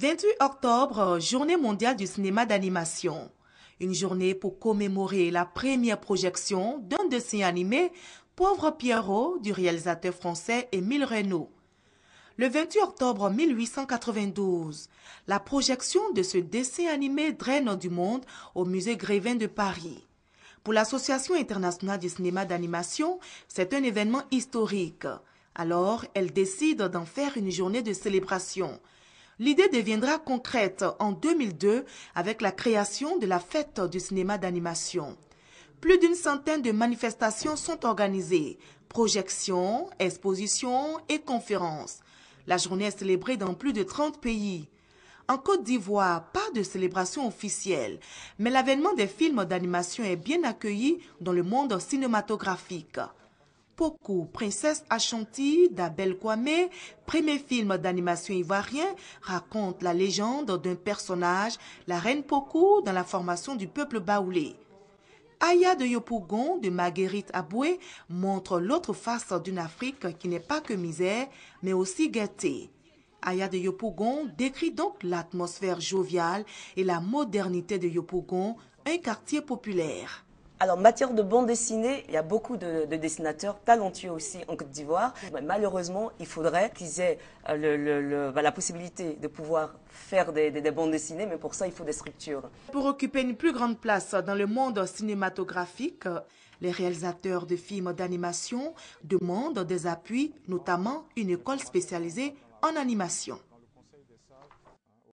28 octobre, journée mondiale du cinéma d'animation. Une journée pour commémorer la première projection d'un dessin animé Pauvre Pierrot du réalisateur français Émile Reynaud. Le 28 octobre 1892, la projection de ce dessin animé draine du monde au musée Grévin de Paris. Pour l'Association internationale du cinéma d'animation, c'est un événement historique. Alors, elle décide d'en faire une journée de célébration. L'idée deviendra concrète en 2002 avec la création de la fête du cinéma d'animation. Plus d'une centaine de manifestations sont organisées, projections, expositions et conférences. La journée est célébrée dans plus de 30 pays. En Côte d'Ivoire, pas de célébration officielle, mais l'avènement des films d'animation est bien accueilli dans le monde cinématographique. Poku, Princesse Ashanti d'Abel Kwame, premier film d'animation ivoirien, raconte la légende d'un personnage, la reine Poku, dans la formation du peuple baoulé. Aya de Yopougon de Marguerite Aboué montre l'autre face d'une Afrique qui n'est pas que misère, mais aussi gaieté. Aya de Yopougon décrit donc l'atmosphère joviale et la modernité de Yopougon, un quartier populaire. Alors, en matière de bande dessinée, il y a beaucoup de, dessinateurs talentueux aussi en Côte d'Ivoire. malheureusement, il faudrait qu'ils aient euh, bah, la possibilité de pouvoir faire des, des, bandes dessinées, mais pour ça, il faut des structures. Pour occuper une plus grande place dans le monde cinématographique, les réalisateurs de films d'animation demandent des appuis, notamment une école spécialisée en animation.